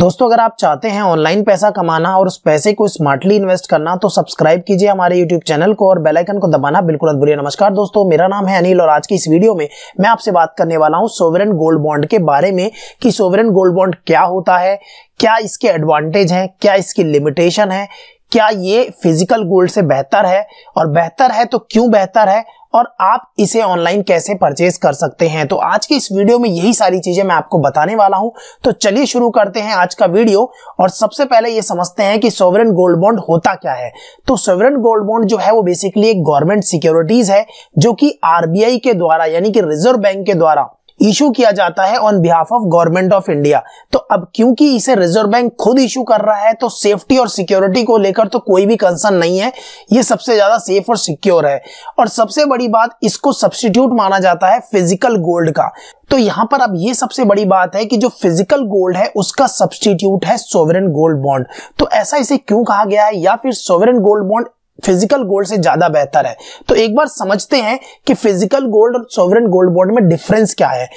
दोस्तों अगर आप चाहते हैं ऑनलाइन पैसा कमाना और उस पैसे को स्मार्टली इन्वेस्ट करना तो सब्सक्राइब कीजिए हमारे यूट्यूब चैनल को और बेल आइकन को दबाना बिल्कुल मत नमस्कार दोस्तों मेरा नाम है अनिल और आज की इस वीडियो में मैं आपसे बात करने वाला हूँ सोवरेन गोल्ड बॉन्ड के बारे में कि सोवरेन गोल्ड बॉन्ड क्या होता है क्या इसके एडवांटेज हैं क्या इसकी लिमिटेशन है क्या ये फिजिकल गोल्ड से बेहतर है और बेहतर है तो क्यों बेहतर है और आप इसे ऑनलाइन कैसे परचेज कर सकते हैं तो आज की इस वीडियो में यही सारी चीजें मैं आपको बताने वाला हूं तो चलिए शुरू करते हैं आज का वीडियो और सबसे पहले ये समझते हैं कि सोवरेन गोल्ड बॉन्ड होता क्या है तो सोवरेन गोल्ड बॉन्ड जो है वो बेसिकली एक गवर्नमेंट सिक्योरिटीज है जो कि आरबीआई के द्वारा यानी कि रिजर्व बैंक के द्वारा इशू किया जाता है on behalf of government of India तो अब क्योंकि इसे रिजर्व बैंक खुद इशू कर रहा है तो सेफ्टी और सिक्योरिटी को लेकर तो कोई भी कंसर्न नहीं है ये सबसे ज्यादा सेफ और सिक्योर है और सबसे बड़ी बात इसको सब्सटीट्यूट माना जाता है फिजिकल गोल्ड का तो यहां पर अब ये सबसे बड़ी बात है कि जो फिजिकल गोल्ड है उसका सब्सटीट्यूट है सोवरेन गोल्ड बॉन्ड तो ऐसा इसे क्यों कहा गया है या फिर sovereign gold bond physical gold से ज्यादा बेहतर है तो एक बार समझते हैं कि फिजिकल गोल्ड और सोवरेन गोल्ड बॉन्ड में डिफरेंस क्या है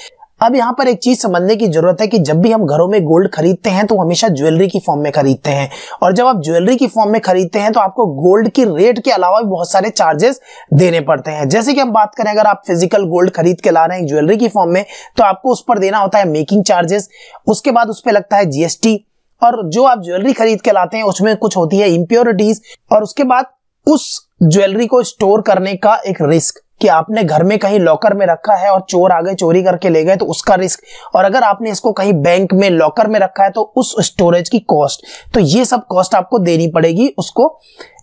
अब यहाँ पर एक चीज समझने की जरूरत है कि जब भी हम घरों में गोल्ड खरीदते हैं तो हमेशा ज्वेलरी की फॉर्म में खरीदते हैं और जब आप ज्वेलरी की फॉर्म में खरीदते हैं तो आपको गोल्ड की रेट के अलावा भी बहुत सारे चार्जेस देने पड़ते हैं जैसे कि हम बात करें अगर आप फिजिकल गोल्ड खरीद के ला रहे हैं ज्वेलरी की फॉर्म में तो आपको उस पर देना होता है मेकिंग चार्जेस उसके बाद उस पर लगता है जीएसटी और जो आप ज्वेलरी खरीद के लाते हैं उसमें कुछ होती है इम्प्योरिटीज और उसके बाद उस ज्वेलरी को स्टोर करने का एक रिस्क कि आपने घर में कहीं लॉकर में रखा है और चोर आ गए चोरी करके ले गए तो उसका रिस्क और अगर आपने इसको कहीं बैंक में लॉकर में रखा है तो उस स्टोरेज की कॉस्ट तो ये सब कॉस्ट आपको देनी पड़ेगी उसको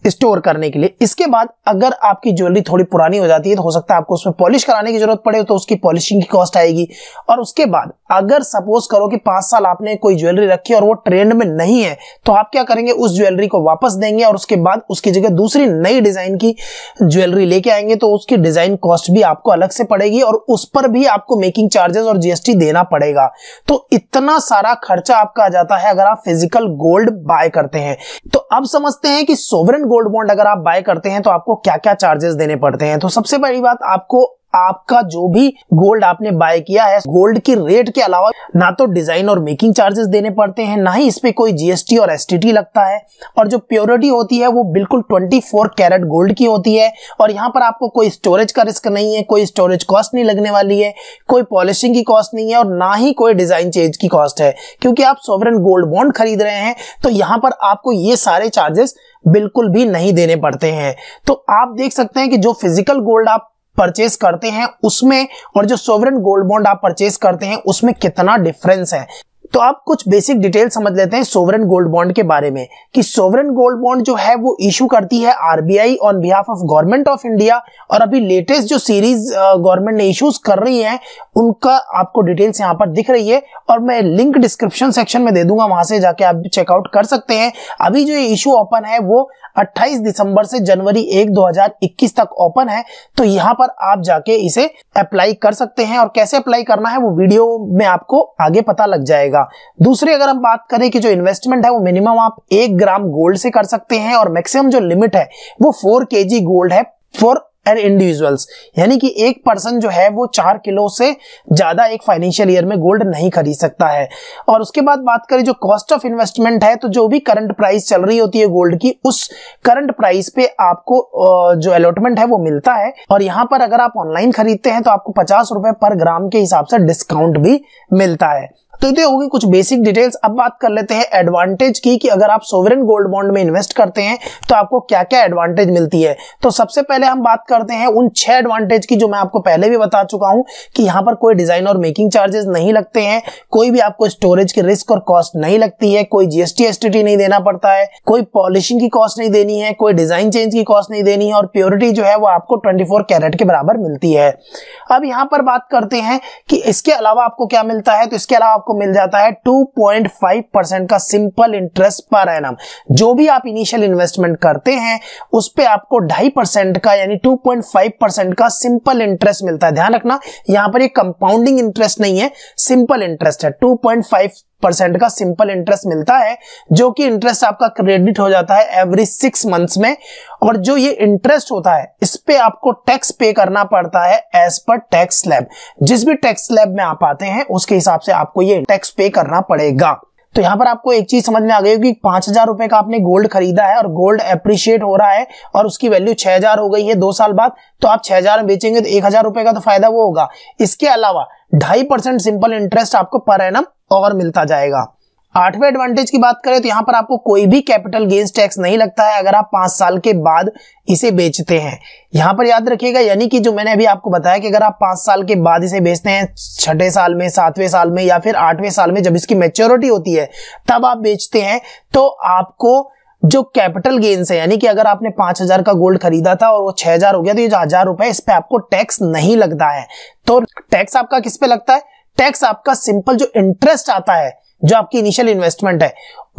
स्टोर करने के लिए इसके बाद अगर आपकी ज्वेलरी थोड़ी पुरानी हो जाती है तो हो सकता है आपको उसमें पॉलिश कराने की जरूरत पड़े तो उसकी पॉलिशिंग की कॉस्ट आएगी और उसके बाद अगर सपोज करो कि पांच साल आपने कोई ज्वेलरी रखी और वो ट्रेंड में नहीं है तो आप क्या करेंगे उस ज्वेलरी को वापस देंगे और उसके बाद उसकी जगह दूसरी नई डिजाइन की ज्वेलरी लेके आएंगे तो उसकी डिजाइन कॉस्ट भी आपको अलग से पड़ेगी और उस पर भी आपको मेकिंग चार्जेस और जीएसटी देना पड़ेगा तो इतना सारा खर्चा आपका आ जाता है अगर आप फिजिकल गोल्ड बाय करते हैं तो अब समझते हैं कि सोवरन गोल्ड बॉन्ड अगर आप बाय करते हैं तो आपको क्या क्या चार्जेस देने पड़ते हैं तो सबसे पहली बात आपको आपका जो भी गोल्ड आपने बाय किया है गोल्ड की रेट के अलावा ना तो डिजाइन और मेकिंग चार्जेस देने पड़ते हैं ना ही इस पे कोई जीएसटी और एसटीटी लगता है और जो प्योरिटी होती है वो बिल्कुल 24 कैरेट गोल्ड की होती है और यहाँ पर आपको कोई स्टोरेज का रिस्क नहीं है कोई स्टोरेज कॉस्ट नहीं लगने वाली है कोई पॉलिशिंग की कॉस्ट नहीं है और ना ही कोई डिजाइन चेंज की कॉस्ट है क्योंकि आप सोवरन गोल्ड बॉन्ड खरीद रहे हैं तो यहाँ पर आपको ये सारे चार्जेस बिल्कुल भी नहीं देने पड़ते हैं तो आप देख सकते हैं कि जो फिजिकल गोल्ड आप परचेस करते हैं उसमें और जो सोवरेन गोल्ड बॉन्ड आप परचेस करते हैं उसमें कितना डिफरेंस है तो आप कुछ बेसिक डिटेल समझ लेते हैं सोवरन गोल्ड बॉन्ड के बारे में कि सोवरन गोल्ड बॉन्ड जो है वो इशू करती है RBI on behalf of government of India और अभी लेटेस्ट जो सीरीज गवर्नमेंट ने इश्यूज कर रही है उनका आपको डिटेल्स यहाँ पर दिख रही है और मैं लिंक डिस्क्रिप्शन सेक्शन में दे दूंगा वहां से जाके आप चेकआउट कर सकते हैं अभी जो ये इशू ओपन है वो 28 दिसंबर से जनवरी 1 2021 तक ओपन है तो यहाँ पर आप जाके इसे अप्लाई कर सकते हैं और कैसे अप्लाई करना है वो वीडियो में आपको आगे पता लग जाएगा जाएगा दूसरी अगर हम बात करें कि जो इन्वेस्टमेंट है वो मिनिमम आप एक ग्राम गोल्ड से कर सकते हैं और मैक्सिमम जो लिमिट है वो फोर के गोल्ड है फॉर एन इंडिविजुअल्स यानी कि एक पर्सन जो है वो चार किलो से ज्यादा एक फाइनेंशियल ईयर में गोल्ड नहीं खरीद सकता है और उसके बाद बात करें जो कॉस्ट ऑफ इन्वेस्टमेंट है तो जो भी करंट प्राइस चल रही होती है गोल्ड की उस करंट प्राइस पे आपको जो अलॉटमेंट है वो मिलता है और यहाँ पर अगर आप ऑनलाइन खरीदते हैं तो आपको पचास रुपए पर ग्राम के हिसाब से डिस्काउंट भी मिलता है तो ये होगी कुछ बेसिक डिटेल्स अब बात कर लेते हैं एडवांटेज की कि अगर आप सोवरेन गोल्ड बॉन्ड में इन्वेस्ट करते हैं तो आपको क्या क्या एडवांटेज मिलती है तो सबसे पहले हम बात करते हैं उन छह एडवांटेज की जो मैं आपको पहले भी बता चुका हूं कि यहां पर कोई डिजाइन और मेकिंग चार्जेस नहीं लगते हैं कोई भी आपको स्टोरेज की रिस्क और कॉस्ट नहीं लगती है कोई जीएसटी एसटीटी नहीं देना पड़ता है कोई पॉलिशिंग की कॉस्ट नहीं देनी है कोई डिजाइन चेंज की कॉस्ट नहीं देनी है और प्योरिटी जो है वो आपको ट्वेंटी कैरेट के बराबर मिलती है अब यहां पर बात करते हैं कि इसके अलावा आपको क्या मिलता है तो इसके अलावा आपको आपको मिल जाता है 2.5 परसेंट का सिंपल इंटरेस्ट पर एन जो भी आप इनिशियल इन्वेस्टमेंट करते हैं उस पर आपको ढाई परसेंट का यानी 2.5 परसेंट का सिंपल इंटरेस्ट मिलता है ध्यान रखना यहां पर ये कंपाउंडिंग इंटरेस्ट नहीं है सिंपल इंटरेस्ट है 2.5 परसेंट का सिंपल इंटरेस्ट मिलता है जो कि इंटरेस्ट आपका क्रेडिट हो जाता है एवरी सिक्स मंथ्स में और जो ये इंटरेस्ट होता है इस पे आपको टैक्स पे करना पड़ता है एज पर टैक्स स्लैब जिस भी टैक्स स्लैब में आप आते हैं उसके हिसाब से आपको ये टैक्स पे करना पड़ेगा तो यहाँ पर आपको एक चीज समझ में आ गई होगी पांच हजार रुपए का आपने गोल्ड खरीदा है और गोल्ड अप्रिशिएट हो रहा है और उसकी वैल्यू छह हजार हो गई है दो साल बाद तो आप छह हजार में बेचेंगे तो एक हजार रुपए का तो फायदा वो होगा इसके अलावा ढाई परसेंट सिंपल इंटरेस्ट आपको पर एनम और मिलता जाएगा आठवें एडवांटेज की बात करें तो यहां पर आपको कोई भी कैपिटल गेंस टैक्स नहीं लगता है अगर आप पांच साल के बाद इसे बेचते हैं यहां पर याद रखिएगा यानी कि जो मैंने अभी आपको बताया कि अगर आप पांच साल के बाद इसे बेचते हैं छठे साल में सातवें साल में या फिर आठवें साल में जब इसकी मेच्योरिटी होती है तब आप बेचते हैं तो आपको जो कैपिटल गेन्स है यानी कि अगर आपने पांच हजार का गोल्ड खरीदा था और वो छह हजार हो गया तो ये जो हजार रुपए इस पर आपको टैक्स नहीं लगता है तो टैक्स आपका किस पे लगता है टैक्स आपका सिंपल जो इंटरेस्ट आता है जो आपकी इनिशियल इन्वेस्टमेंट है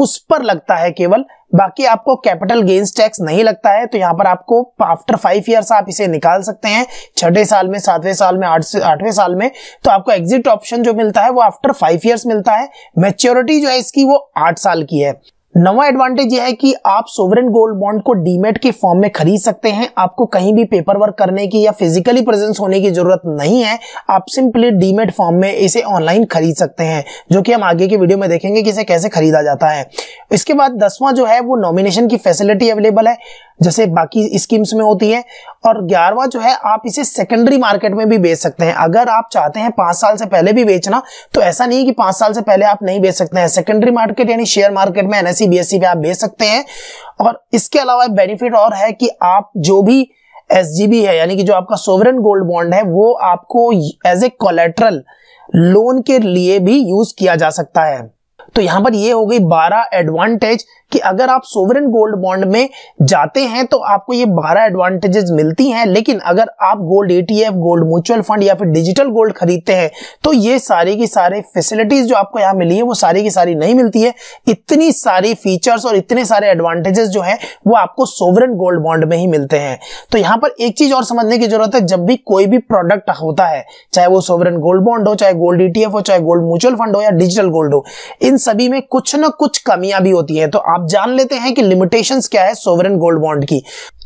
उस पर लगता है केवल बाकी आपको कैपिटल गेन्स टैक्स नहीं लगता है तो यहाँ पर आपको आफ्टर फाइव इयर्स आप इसे निकाल सकते हैं छठे साल में सातवें साल में आठ आठवें साल में तो आपको एग्जिट ऑप्शन जो मिलता है वो आफ्टर फाइव ईयर्स मिलता है मेच्योरिटी जो है इसकी वो आठ साल की है नवा एडवांटेज यह है कि आप सोवरेन गोल्ड बॉन्ड को डीमेट के फॉर्म में खरीद सकते हैं आपको कहीं भी पेपर वर्क करने की या फिजिकली प्रेजेंस होने की जरूरत नहीं है आप सिंपली डीमेट फॉर्म में इसे ऑनलाइन खरीद सकते हैं जो कि हम आगे की वीडियो में देखेंगे कि इसे कैसे खरीदा जाता है इसके बाद दसवां जो है वो नॉमिनेशन की फैसिलिटी अवेलेबल है जैसे बाकी स्कीम्स में होती है और ग्यारहवा जो है आप इसे सेकेंडरी मार्केट में भी बेच सकते हैं अगर आप चाहते हैं पांच साल से पहले भी बेचना तो ऐसा नहीं कि पांच साल से पहले आप नहीं बेच सकते हैं सेकेंडरी मार्केट यानी शेयर मार्केट में एनएससी बीएससी पे आप बेच सकते हैं और इसके अलावा बेनिफिट और है कि आप जो भी एस है यानी कि जो आपका सोवरन गोल्ड बॉन्ड है वो आपको एज ए कोलेट्रल लोन के लिए भी यूज किया जा सकता है तो यहां पर ये हो गई 12 एडवांटेज कि अगर आप सोवरेन गोल्ड बॉन्ड में जाते हैं तो आपको ये बारह एडवांटेजेस मिलती हैं लेकिन अगर आप gold ATF gold mutual fund या फिर डिजिटल गोल्ड खरीदते हैं तो ये सारी की सारे फैसिलिटीज जो आपको यहाँ मिली है वो सारी की सारी नहीं मिलती है इतनी सारी फीचर्स और इतने सारे एडवांटेजेस जो है वो आपको सोवरन गोल्ड बॉन्ड में ही मिलते हैं तो यहाँ पर एक चीज और समझने की जरूरत है जब भी कोई भी प्रोडक्ट होता है चाहे वो सोवरन गोल्ड बॉन्ड हो चाहे गोल्ड ईटीएफ e हो चाहे गोल्ड म्यूचुअल फंड हो या डिजिटल गोल्ड हो इन सभी में कुछ ना कुछ कमियां भी होती है तो आप अब जान लेते हैं कि लिमिटेशंस क्या है सोवरन गोल्ड बॉन्ड की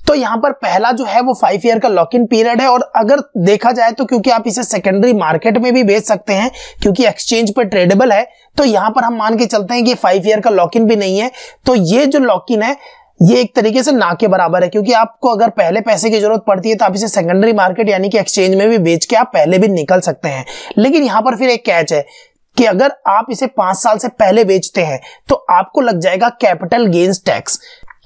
तो यहाँ पर पहला जो है वो फाइव ईयर का लॉक इन पीरियड है और अगर देखा जाए तो क्योंकि आप इसे सेकेंडरी मार्केट में भी बेच सकते हैं क्योंकि एक्सचेंज पर ट्रेडेबल है तो यहां पर हम मान के चलते हैं कि फाइव ईयर का लॉक इन भी नहीं है तो ये जो लॉक इन है ये एक तरीके से ना के बराबर है क्योंकि आपको अगर पहले पैसे की जरूरत पड़ती है तो आप इसे सेकेंडरी मार्केट यानी कि एक्सचेंज में भी बेच के आप पहले भी निकल सकते हैं लेकिन यहां पर फिर एक कैच है कि अगर आप इसे पांच साल से पहले बेचते हैं तो आपको लग जाएगा कैपिटल गेन्स टैक्स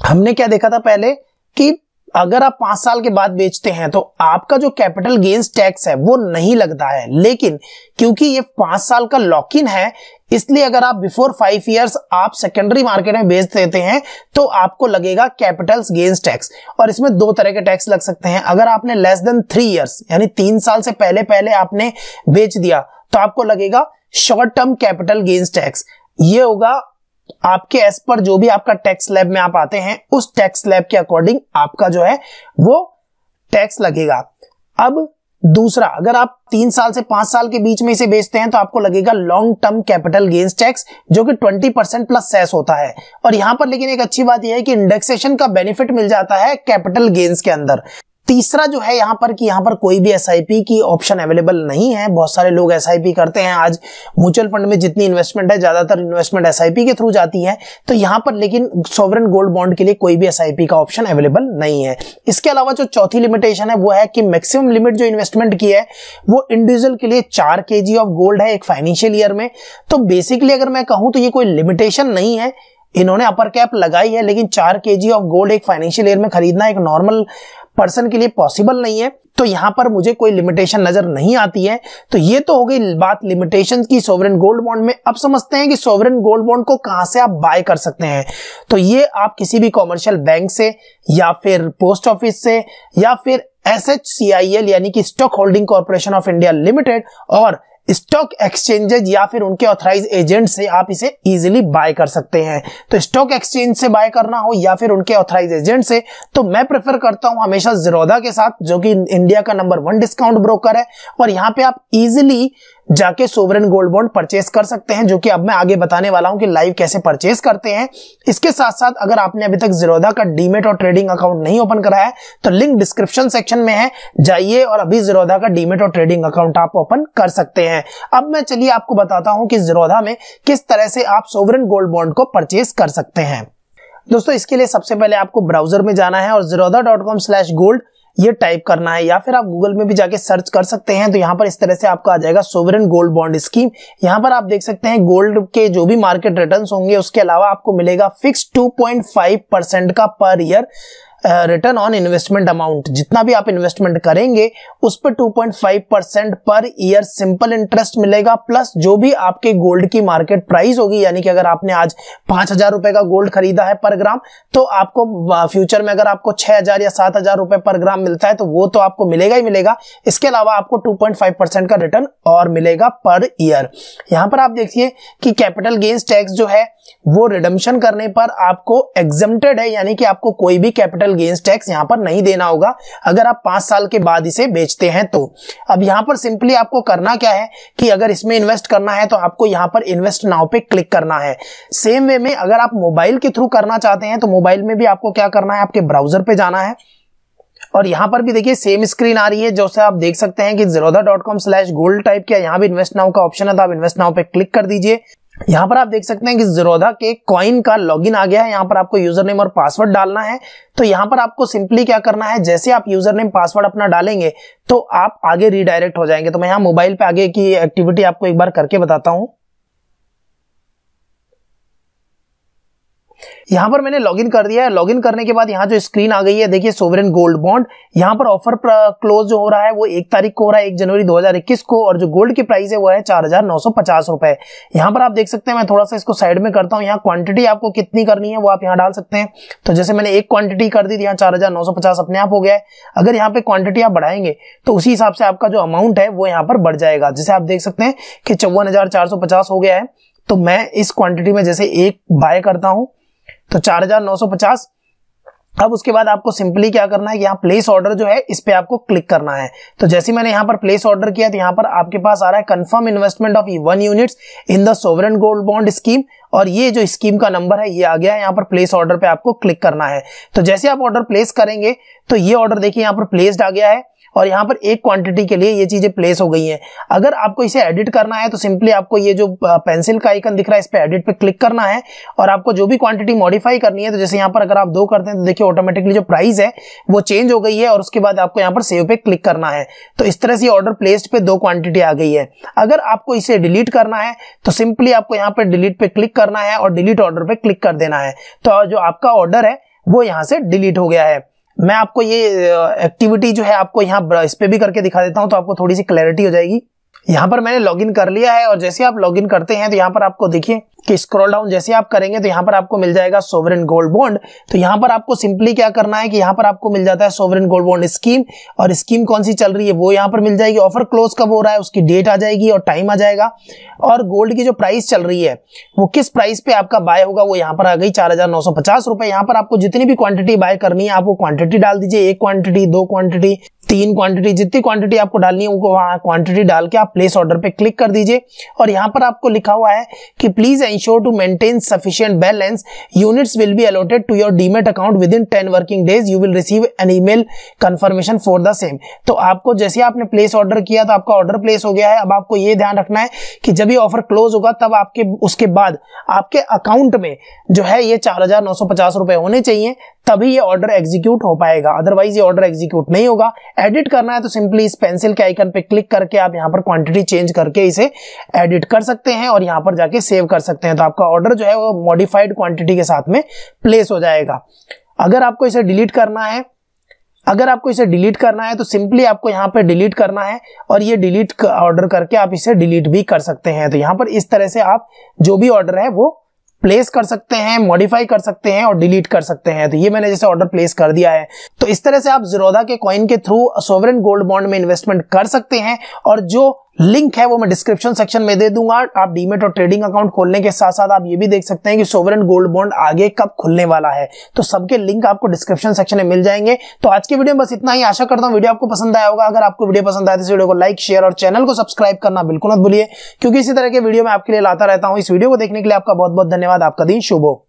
हमने क्या देखा था पहले कि अगर आप पांच साल के बाद बेचते हैं तो आपका जो कैपिटल गेन्स टैक्स है वो नहीं लगता है लेकिन क्योंकि ये पांच साल का लॉक इन है इसलिए अगर आप बिफोर फाइव इयर्स आप सेकेंडरी मार्केट में बेच देते हैं तो आपको लगेगा कैपिटल गेन्स टैक्स और इसमें दो तरह के टैक्स लग सकते हैं अगर आपने लेस देन थ्री ईयर्स यानी तीन साल से पहले पहले आपने बेच दिया तो आपको लगेगा short term capital gains tax ये होगा आपके एस पर जो भी आपका टैक्स लैब में आप आते हैं उस टैक्स लैब के अकॉर्डिंग आपका जो है वो टैक्स लगेगा अब दूसरा अगर आप तीन साल से पांच साल के बीच में इसे बेचते हैं तो आपको लगेगा long term capital gains tax जो कि 20 परसेंट प्लस सेस होता है और यहां पर लेकिन एक अच्छी बात यह है कि इंडेक्सेशन का बेनिफिट मिल जाता है कैपिटल गेन्स के अंदर तीसरा जो है यहाँ पर कि यहाँ पर कोई भी एस की ऑप्शन अवेलेबल नहीं है बहुत सारे लोग एस करते हैं आज म्यूचुअल फंड में जितनी इन्वेस्टमेंट है ज्यादातर इन्वेस्टमेंट एस के थ्रू जाती है तो यहाँ पर लेकिन सोवरन गोल्ड बॉन्ड के लिए कोई भी एस का ऑप्शन अवेलेबल नहीं है इसके अलावा जो चौथी लिमिटेशन है वो है कि मैक्सिमम लिमिट जो इन्वेस्टमेंट की है वो इंडिविजुअल के लिए चार के ऑफ गोल्ड है एक फाइनेंशियल ईयर में तो बेसिकली अगर मैं कहूं तो ये कोई लिमिटेशन नहीं है इन्होंने अपर कैप लगाई है लेकिन चार के ऑफ गोल्ड एक फाइनेंशियल ईयर में खरीदना एक नॉर्मल पर्सन के लिए पॉसिबल नहीं है तो यहां पर मुझे कोई लिमिटेशन नजर नहीं आती है तो ये तो हो गई बात लिमिटेशन की सोवरेन गोल्ड बॉन्ड में अब समझते हैं कि सोवरेन गोल्ड बॉन्ड को कहां से आप बाय कर सकते हैं तो ये आप किसी भी कॉमर्शियल बैंक से या फिर पोस्ट ऑफिस से या फिर S H C I L यानी कि stock holding corporation of India limited और स्टॉक एक्सचेंजेज या फिर उनके ऑथराइज एजेंट से आप इसे इजीली बाय कर सकते हैं तो स्टॉक एक्सचेंज से बाय करना हो या फिर उनके ऑथराइज एजेंट से तो मैं प्रेफर करता हूं हमेशा जिरोदा के साथ जो कि इंडिया का नंबर वन डिस्काउंट ब्रोकर है और यहां पे आप इजिली जाके सोवरेन गोल्ड बॉन्ड परचेस कर सकते हैं जो कि अब मैं आगे बताने वाला हूं कि लाइव कैसे परचेस करते हैं इसके साथ साथ अगर आपने अभी तक जीरोधा का डीमेट और ट्रेडिंग अकाउंट नहीं ओपन कराया है तो लिंक डिस्क्रिप्शन सेक्शन में है जाइए और अभी जीरोधा का डीमेट और ट्रेडिंग अकाउंट आप ओपन कर सकते हैं अब मैं चलिए आपको बताता हूं कि जीरोधा में किस तरह से आप सोवरन गोल्ड बॉन्ड को परचेस कर सकते हैं दोस्तों इसके लिए सबसे पहले आपको ब्राउजर में जाना है और Zerodha dot com slash gold ये टाइप करना है या फिर आप गूगल में भी जाके सर्च कर सकते हैं तो यहाँ पर इस तरह से आपका आ जाएगा सोवरन गोल्ड बॉन्ड स्कीम यहाँ पर आप देख सकते हैं गोल्ड के जो भी मार्केट रिटर्न होंगे उसके अलावा आपको मिलेगा फिक्स टू का per year return on investment amount जितना भी आप इन्वेस्टमेंट करेंगे उस पर 2.5 percent per year simple interest मिलेगा प्लस जो भी आपके गोल्ड की मार्केट प्राइस होगी यानी कि अगर आपने आज पांच हजार रुपए का गोल्ड खरीदा है पर ग्राम तो आपको फ्यूचर में अगर आपको छह हजार या सात हजार रुपए पर ग्राम मिलता है तो वो तो आपको मिलेगा ही मिलेगा इसके अलावा आपको टू परसेंट का रिटर्न और मिलेगा पर ईयर यहां पर आप देखिए कि कैपिटल गेंस टैक्स जो है वो रिडम्शन करने पर आपको एग्जम्प्टेड है यानी कि आपको कोई भी कैपिटल गेंस टैक्स यहां पर नहीं देना होगा अगर आप पांच साल के बाद इसे बेचते हैं तो अब यहां पर सिंपली आपको करना क्या है कि अगर इसमें इन्वेस्ट करना है तो आपको यहां पर इन्वेस्ट नाव पे क्लिक करना है सेम वे में अगर आप मोबाइल के थ्रू करना चाहते हैं तो मोबाइल में भी आपको क्या करना है आपके ब्राउजर पे जाना है और यहां पर भी देखिए सेम स्क्रीन आ रही है जैसे आप देख सकते हैं कि Zerodha dot com slash gold type किया यहाँ भी इन्वेस्ट नाउ का ऑप्शन है तो आप इन्वेस्ट नाउ पे क्लिक कर दीजिए यहाँ पर आप देख सकते हैं कि जीरोधा के कॉइन का लॉगिन आ गया है यहाँ पर आपको यूजर नेम और पासवर्ड डालना है तो यहाँ पर आपको सिंपली क्या करना है जैसे आप यूजर नेम पासवर्ड अपना डालेंगे तो आप आगे रिडायरेक्ट हो जाएंगे तो मैं यहाँ मोबाइल पे आगे की एक्टिविटी आपको एक बार करके बताता हूँ यहाँ पर मैंने लॉगिन कर दिया है लॉगिन करने के बाद यहाँ जो स्क्रीन आ गई है देखिए सोवरेन गोल्ड बॉन्ड यहाँ पर ऑफर क्लोज जो हो रहा है वो एक तारीख को हो रहा है एक जनवरी 2021 को और जो गोल्ड की प्राइस है वो है चार हजार नौ सौ पचास रुपए यहाँ पर आप देख सकते हैं मैं थोड़ा सा इसको साइड में करता हूँ यहाँ क्वांटिटी आपको कितनी करनी है वो आप यहाँ डाल सकते हैं तो जैसे मैंने एक क्वांटिटी कर दी यहाँ चार हजार नौ सौ पचास अपने आप हो गया है अगर यहाँ पे क्वांटिटी आप बढ़ाएंगे तो उसी हिसाब से आपका जो अमाउंट है वो यहाँ पर बढ़ जाएगा जैसे आप देख सकते हैं कि चौवन हो गया है तो मैं इस क्वांटिटी में जैसे एक बाय करता हूँ तो पचास अब उसके बाद आपको सिंपली क्या करना है यहाँ प्लेस ऑर्डर जो है इस पे आपको क्लिक करना है तो जैसे मैंने यहाँ पर प्लेस ऑर्डर किया तो यहाँ पर आपके पास आ रहा है confirm investment of one units in the sovereign gold bond scheme और ये जो स्कीम का नंबर है ये आ गया है यहाँ पर प्लेस ऑर्डर पे आपको क्लिक करना है तो जैसे आप ऑर्डर प्लेस करेंगे तो ये ऑर्डर देखिए यहाँ पर प्लेस्ड आ गया है और यहाँ पर एक क्वांटिटी के लिए ये चीज़ें प्लेस हो गई हैं अगर आपको इसे एडिट करना है तो सिंपली आपको ये जो पेंसिल का आइकन दिख रहा है इस पर एडिट पे क्लिक करना है और आपको जो भी क्वांटिटी मॉडिफाई करनी है तो जैसे यहाँ पर अगर आप दो करते हैं तो देखिए ऑटोमेटिकली जो प्राइस है वो चेंज हो गई है और उसके बाद आपको यहाँ पर सेव पे क्लिक करना है तो इस तरह से ऑर्डर प्लेस्ड पे दो क्वांटिटी आ गई है अगर आपको इसे डिलीट करना है तो सिंपली आपको यहाँ पर डिलीट पे क्लिक करना है और डिलीट ऑर्डर पे क्लिक कर देना है तो जो आपका ऑर्डर है वो यहाँ से डिलीट हो गया है मैं आपको ये एक्टिविटी जो है आपको यहाँ इस पर भी करके दिखा देता हूँ तो आपको थोड़ी सी क्लैरिटी हो जाएगी यहाँ पर मैंने लॉगिन कर लिया है और जैसे आप लॉगिन करते हैं तो यहाँ पर आपको देखिए कि स्क्रॉल डाउन जैसे आप करेंगे तो यहाँ पर आपको मिल जाएगा सोवरेन गोल्ड बॉन्ड तो यहाँ पर आपको सिंपली क्या करना है कि यहाँ पर आपको मिल जाता है सोवरेन गोल्ड बॉन्ड स्कीम और स्कीम कौन सी चल रही है वो यहाँ पर मिल जाएगी ऑफर क्लोज कब हो रहा है उसकी डेट आ जाएगी और टाइम आ जाएगा और गोल्ड की जो प्राइस चल रही है वो किस प्राइस पे आपका बाय होगा वो यहाँ पर आ गई चार हजार नौ सौ पचास रुपए यहाँ पर आपको जितनी भी क्वांटिटी बाय करनी है आप वो क्वांटिटी डाल दीजिए एक क्वांटिटी दो क्वांटिटी तीन क्वांटिटी जितनी क्वांटिटी आपको डालनी है उनको क्वांटिटी डाल के आप प्लेस ऑर्डर पे क्लिक कर दीजिए और यहाँ पर आपको लिखा हुआ है कि please ensure to maintain sufficient balance units will be allotted to your demat account within ten working days you will receive an email confirmation for the same तो आपको जैसे आपने प्लेस ऑर्डर किया तो आपका ऑर्डर प्लेस हो गया है अब आपको ये ध्यान रखना है कि जब ये ऑफर क्लोज होगा तब आपके उसके बाद आपके अकाउंट में जो है ये चार हजार होने चाहिए तभी ये ऑर्डर एग्जीक्यूट हो पाएगा अदरवाइज ये ऑर्डर एग्जीक्यूट नहीं होगा एडिट करना है तो सिंपली इस पेंसिल के आइकन पे क्लिक करके आप यहाँ पर क्वांटिटी चेंज करके इसे एडिट कर सकते हैं और यहाँ पर जाके सेव कर सकते हैं तो आपका ऑर्डर जो है वो मॉडिफाइड क्वांटिटी के साथ में प्लेस हो जाएगा अगर आपको इसे डिलीट करना है अगर आपको इसे डिलीट करना है तो सिंपली आपको यहाँ पर डिलीट करना है और ये डिलीट ऑर्डर करके आप इसे डिलीट भी कर सकते हैं तो यहाँ पर इस तरह से आप जो भी ऑर्डर है वो प्लेस कर सकते हैं मॉडिफाई कर सकते हैं और डिलीट कर सकते हैं तो ये मैंने जैसे ऑर्डर प्लेस कर दिया है तो इस तरह से आप जीरोधा के कॉइन के थ्रू सोवरेन गोल्ड बॉन्ड में इन्वेस्टमेंट कर सकते हैं और जो लिंक है वो मैं डिस्क्रिप्शन सेक्शन में दे दूंगा आप डीमेट और ट्रेडिंग अकाउंट खोलने के साथ साथ आप ये भी देख सकते हैं कि सोवरन गोल्ड बॉन्ड आगे कब खुलने वाला है तो सबके लिंक आपको डिस्क्रिप्शन सेक्शन में मिल जाएंगे तो आज की वीडियो में बस इतना ही आशा करता हूँ वीडियो आपको पसंद आया होगा अगर आपको वीडियो पसंद आया तो इस वीडियो को लाइक शेयर और चैनल को सब्सक्राइब करना बिल्कुल मत भूलिए क्योंकि इसी तरह के वीडियो में आपके लिए लाता रहता हूँ इस वीडियो को देखने के लिए आपका बहुत बहुत धन्यवाद आपका दिन शुभ हो